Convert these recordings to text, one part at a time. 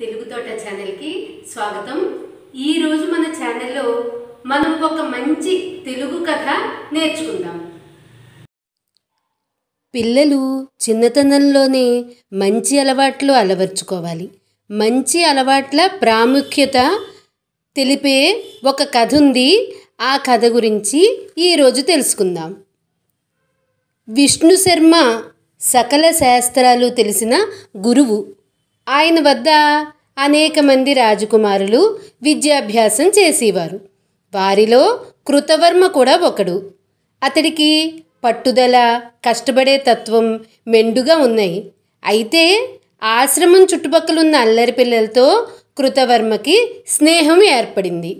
తెలుగుతోట ఛానల్కి స్వాగతం ఈరోజు మన ఛానల్లో మనం ఒక మంచి తెలుగు కథ నేర్చుకుందాం పిల్లలు చిన్నతనంలోనే మంచి అలవాట్లు అలవర్చుకోవాలి మంచి అలవాట్ల ప్రాముఖ్యత తెలిపే ఒక కథ ఉంది ఆ కథ గురించి ఈరోజు తెలుసుకుందాం విష్ణు శర్మ సకల శాస్త్రాలు తెలిసిన గురువు ఆయన వద్ద అనేక మంది రాజకుమారులు విద్యాభ్యాసం చేసేవారు వారిలో కృతవర్మ కూడా ఒకడు అతడికి పట్టుదల కష్టపడే తత్వం మెండుగా ఉన్నాయి అయితే ఆశ్రమం చుట్టుపక్కలున్న అల్లరి పిల్లలతో కృతవర్మకి స్నేహం ఏర్పడింది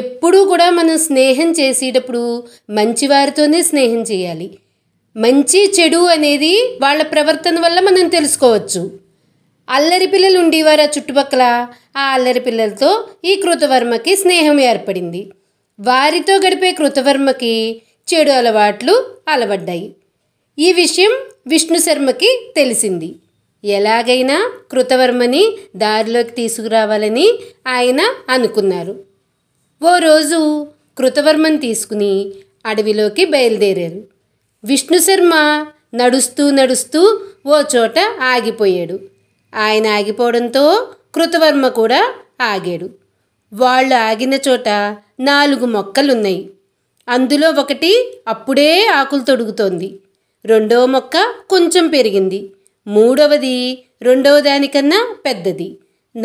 ఎప్పుడూ కూడా మనం స్నేహం చేసేటప్పుడు మంచివారితోనే స్నేహం చేయాలి మంచి చెడు అనేది వాళ్ళ ప్రవర్తన వల్ల మనం తెలుసుకోవచ్చు అల్లరి పిల్లలు ఉండేవారు ఆ చుట్టుపక్కల ఆ అల్లరి పిల్లలతో ఈ కృతవర్మకి స్నేహం ఏర్పడింది వారితో గడిపే కృతవర్మకి చెడు అలవాట్లు అలవడ్డాయి ఈ విషయం విష్ణు శర్మకి తెలిసింది ఎలాగైనా కృతవర్మని దారిలోకి తీసుకురావాలని ఆయన అనుకున్నారు ఓ రోజు కృతవర్మని తీసుకుని అడవిలోకి బయలుదేరారు విష్ణు శర్మ నడుస్తూ నడుస్తూ ఓ చోట ఆగిపోయాడు ఆయన ఆగిపోవడంతో కృతవర్మ కూడా ఆగాడు వాళ్ళు ఆగిన చోట నాలుగు మొక్కలున్నాయి అందులో ఒకటి అప్పుడే ఆకులు తొడుగుతోంది రెండవ మొక్క కొంచెం పెరిగింది మూడవది రెండవ దానికన్నా పెద్దది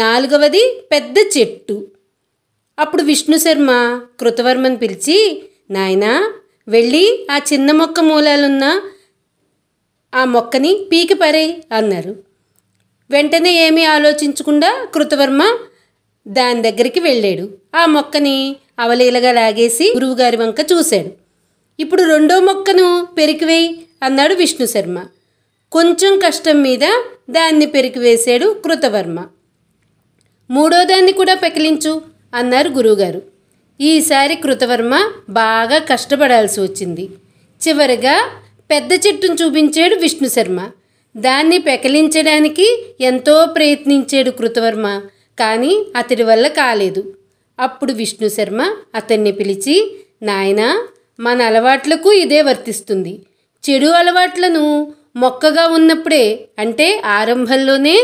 నాలుగవది పెద్ద చెట్టు అప్పుడు విష్ణు శర్మ కృతవర్మని పిలిచి నాయనా వెళ్ళి ఆ చిన్న మొక్క మూలాలున్న ఆ మొక్కని పీకిపరే అన్నారు వెంటనే ఏమీ ఆలోచించకుండా కృతవర్మ దాని దగ్గరికి వెళ్ళాడు ఆ మొక్కని అవలీలగా లాగేసి గురువుగారి వంక చూశాడు ఇప్పుడు రెండో మొక్కను పెరికివేయి అన్నాడు విష్ణు శర్మ కొంచెం కష్టం మీద దాన్ని పెరికివేశాడు కృతవర్మ మూడో దాన్ని కూడా పెకిలించు అన్నారు గురువుగారు ఈసారి కృతవర్మ బాగా కష్టపడాల్సి వచ్చింది చివరిగా పెద్ద చెట్టును చూపించాడు విష్ణు శర్మ దాన్ని పెకలించడానికి ఎంతో ప్రయత్నించాడు కృతవర్మ కానీ అతడి వల్ల కాలేదు అప్పుడు విష్ణు శర్మ అతన్ని పిలిచి నాయనా మన అలవాట్లకు ఇదే వర్తిస్తుంది చెడు అలవాట్లను మొక్కగా ఉన్నప్పుడే అంటే ఆరంభంలోనే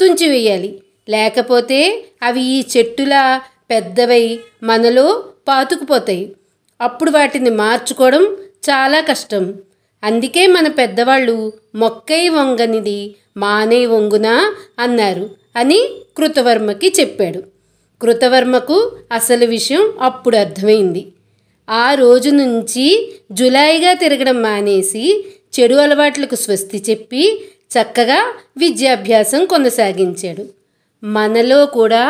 తుంచివేయాలి లేకపోతే అవి ఈ చెట్టులా పెద్దవై మనలో పాతుకుపోతాయి అప్పుడు వాటిని మార్చుకోవడం చాలా కష్టం అందుకే మన పెద్దవాళ్ళు మొక్కై వంగనిది మానే వంగునా అన్నారు అని కృతవర్మకి చెప్పాడు కృతవర్మకు అసలు విషయం అప్పుడు అర్థమైంది ఆ రోజు నుంచి జులాయిగా తిరగడం మానేసి చెడు అలవాట్లకు స్వస్తి చెప్పి చక్కగా విద్యాభ్యాసం కొనసాగించాడు మనలో కూడా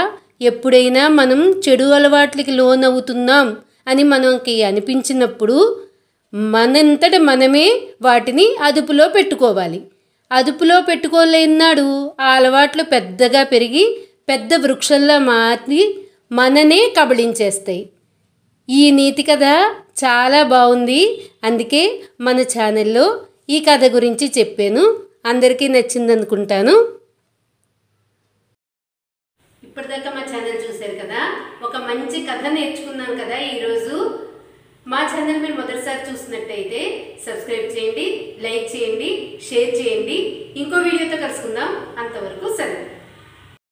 ఎప్పుడైనా మనం చెడు అలవాట్లకి లోనవుతున్నాం అని మనకి అనిపించినప్పుడు మనంతట మనమే వాటిని అదుపులో పెట్టుకోవాలి అదుపులో పెట్టుకోలేనాడు ఆ అలవాట్లు పెద్దగా పెరిగి పెద్ద వృక్షంలో మార్చి మననే కబళించేస్తాయి ఈ నీతి కథ చాలా బాగుంది అందుకే మన ఛానల్లో ఈ కథ గురించి చెప్పాను అందరికీ నచ్చిందనుకుంటాను ఇప్పటిదాకా మా ఛానల్ చూశారు కదా ఒక మంచి కథ నేర్చుకున్నాం కదా ఈరోజు మా ఛానల్ మీరు మొదటిసారి చూసినట్టయితే సబ్స్క్రైబ్ చేయండి లైక్ చేయండి షేర్ చేయండి ఇంకో వీడియోతో కలుసుకుందాం అంతవరకు సరే